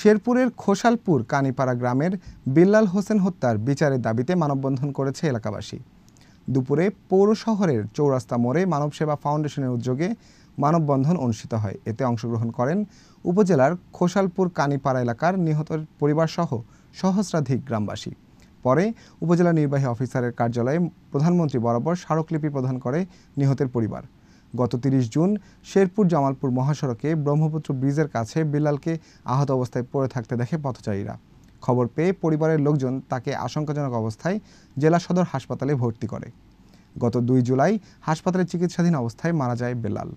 শেরপুরের খোসালপুর কানিপাড়া গ্রামের বিল্লাল হোসেন হত্যার বিচারের দাবিতে মানববন্ধন করেছে এলাকাবাসী দুপুরে পৌর শহরের চৌরাস্তা মোড়ে মানবসেবা ফাউন্ডেশনের উদ্যোগে মানববন্ধন অনুষ্ঠিত হয় এতে অংশগ্রহণ করেন উপজেলার খোসালপুর কানিপাড়া এলাকার নিহতের পরিবারসহ সহস্রাধিক গ্রামবাসী পরে উপজেলা নির্বাহী অফিসারের কার্যালয়ে প্রধানমন্ত্রী বরাবর স্মারকলিপি প্রদান করে নিহতের পরিবার গত তিরিশ জুন শেরপুর জামালপুর মহাসড়কে ব্রহ্মপুত্র ব্রিজের কাছে বিলালকে আহত অবস্থায় পড়ে থাকতে দেখে পথচারীরা খবর পেয়ে পরিবারের লোকজন তাকে আশঙ্কাজনক অবস্থায় জেলা সদর হাসপাতালে ভর্তি করে গত দুই জুলাই হাসপাতালে চিকিৎসাধীন অবস্থায় মারা যায় বেলাল